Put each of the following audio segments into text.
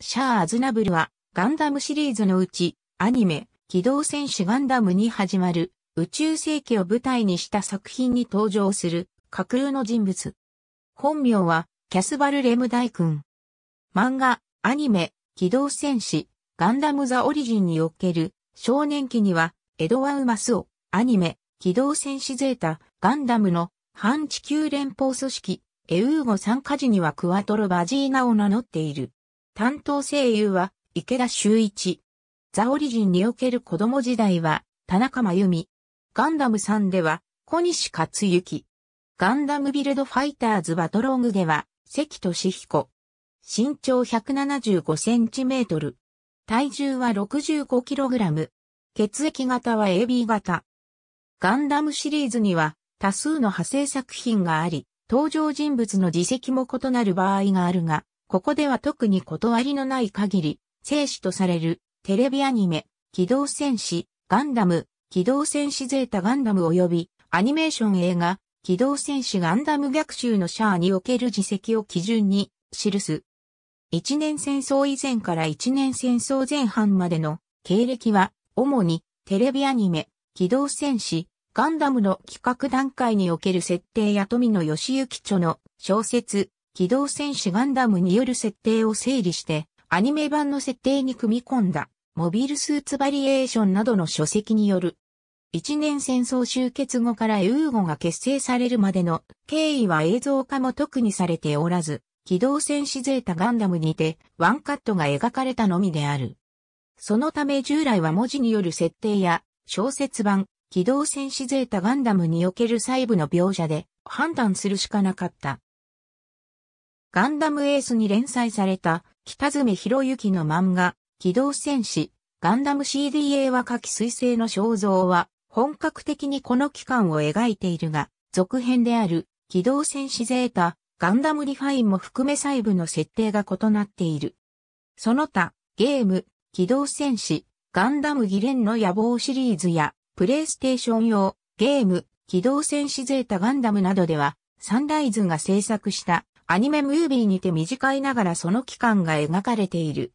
シャア・アズナブルは、ガンダムシリーズのうち、アニメ、機動戦士ガンダムに始まる、宇宙世紀を舞台にした作品に登場する、架空の人物。本名は、キャスバル・レム大君。漫画、アニメ、機動戦士、ガンダム・ザ・オリジンにおける、少年期には、エドワウマスを、アニメ、機動戦士ゼータ、ガンダムの、反地球連邦組織、エウーゴ参加時にはクワトロ・バジーナを名乗っている。担当声優は池田修一。ザオリジンにおける子供時代は田中真由美。ガンダム3では小西克幸。ガンダムビルドファイターズバトロングでは関俊彦。身長175センチメートル。体重は65キログラム。血液型は AB 型。ガンダムシリーズには多数の派生作品があり、登場人物の自責も異なる場合があるが、ここでは特に断りのない限り、生死とされる、テレビアニメ、機動戦士、ガンダム、機動戦士ゼータガンダム及び、アニメーション映画、機動戦士ガンダム逆襲のシャアにおける自責を基準に、記す。一年戦争以前から一年戦争前半までの経歴は、主にテレビアニメ、機動戦士、ガンダムの企画段階における設定や富野義行著の小説、機動戦士ガンダムによる設定を整理して、アニメ版の設定に組み込んだ、モビルスーツバリエーションなどの書籍による。一年戦争終結後からユーゴが結成されるまでの経緯は映像化も特にされておらず、機動戦士ゼータガンダムにてワンカットが描かれたのみである。そのため従来は文字による設定や小説版、機動戦士ゼータガンダムにおける細部の描写で判断するしかなかった。ガンダムエースに連載された北爪博之の漫画、機動戦士、ガンダム CDA は夏季彗星の肖像は本格的にこの期間を描いているが、続編である機動戦士ゼータ、ガンダムリファインも含め細部の設定が異なっている。その他、ゲーム、機動戦士、ガンダムギレンの野望シリーズや、プレイステーション用、ゲーム、機動戦士ゼータガンダムなどでは、サンライズが制作したアニメムービーにて短いながらその期間が描かれている。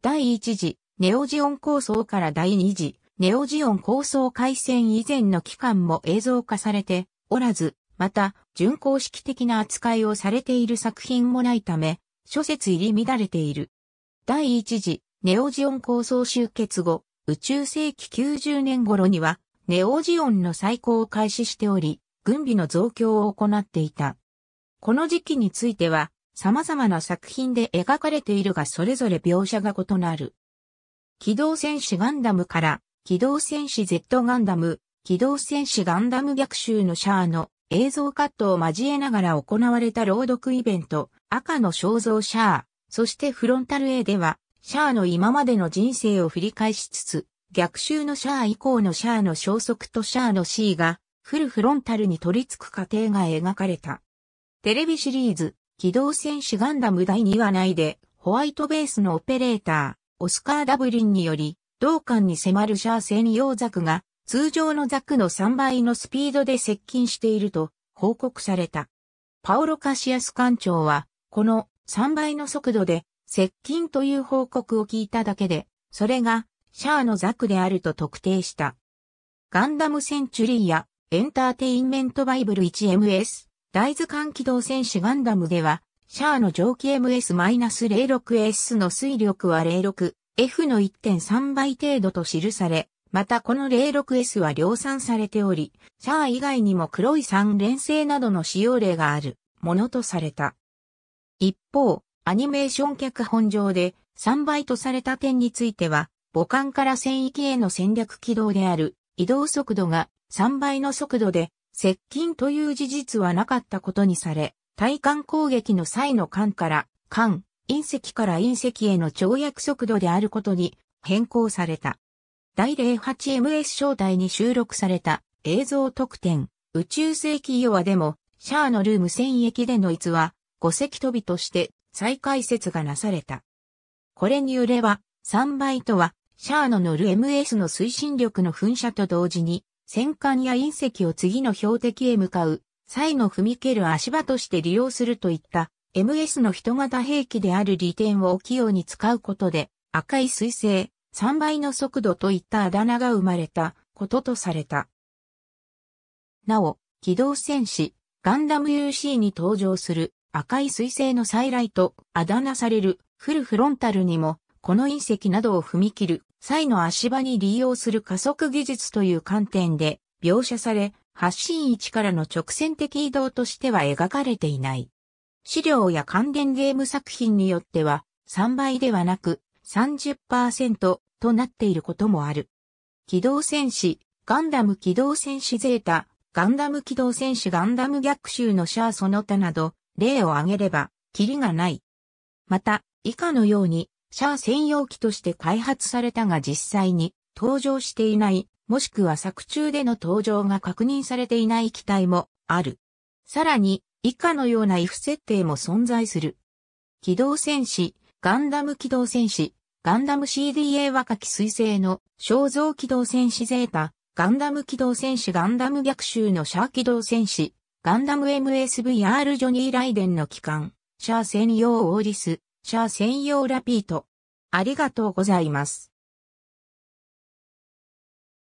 第1次、ネオジオン構想から第2次、ネオジオン構想回線以前の期間も映像化されておらず、また、準公式的な扱いをされている作品もないため、諸説入り乱れている。第1次、ネオジオン構想集結後、宇宙世紀90年頃には、ネオジオンの再興を開始しており、軍備の増強を行っていた。この時期については、様々な作品で描かれているがそれぞれ描写が異なる。機動戦士ガンダムから、機動戦士 Z ガンダム、機動戦士ガンダム逆襲のシャアの映像カットを交えながら行われた朗読イベント、赤の肖像シャア、そしてフロンタル A では、シャアの今までの人生を振り返しつつ、逆襲のシャア以降のシャアの消息とシャアの C が、フルフロンタルに取り付く過程が描かれた。テレビシリーズ、機動戦士ガンダム第2話内で、ホワイトベースのオペレーター、オスカー・ダブリンにより、同艦に迫るシャア専用ザクが、通常のザクの3倍のスピードで接近していると報告された。パオロ・カシアス艦長は、この3倍の速度で接近という報告を聞いただけで、それがシャアのザクであると特定した。ガンダムセンチュリーやエンターテインメントバイブル 1MS 大図鑑機動戦士ガンダムでは、シャアの蒸気 MS-06S の水力は 06F の1.3倍程度と記され、またこの 06S は量産されており、シャア以外にも黒い三連星などの使用例があるものとされた。一方、アニメーション脚本上で3倍とされた点については、母艦から戦域への戦略軌道である移動速度が3倍の速度で接近という事実はなかったことにされ、対艦攻撃の際の艦から艦、隕石から隕石への跳躍速度であることに変更された。第 08MS 招待に収録された映像特典宇宙世紀ヨアでもシャアのルーム戦役での逸話、五隻飛びとして再解説がなされた。これによれば3倍とはシャアの乗る MS の推進力の噴射と同時に戦艦や隕石を次の標的へ向かう際の踏み蹴る足場として利用するといった MS の人型兵器である利点を器用に使うことで赤い彗星3倍の速度といったあだ名が生まれたこととされた。なお、機動戦士ガンダム UC に登場する赤い彗星の再来とあだ名されるフルフロンタルにもこの隕石などを踏み切る際の足場に利用する加速技術という観点で描写され、発信位置からの直線的移動としては描かれていない。資料や関連ゲーム作品によっては3倍ではなく30%となっていることもある。機動戦士、ガンダム機動戦士ゼータ、ガンダム機動戦士ガンダム逆襲のシャアその他など、例を挙げれば、キリがない。また、以下のように、シャア専用機として開発されたが実際に登場していない、もしくは作中での登場が確認されていない機体もある。さらに、以下のような if 設定も存在する。機動戦士、ガンダム機動戦士、ガンダム CDA 若き彗星の肖像機動戦士ゼータ、ガンダム機動戦士ガンダム逆襲のシャア機動戦士、ガンダム MSVR ジョニー・ライデンの機関、シャア専用オーリス、者専用ラピート。ありがとうございます。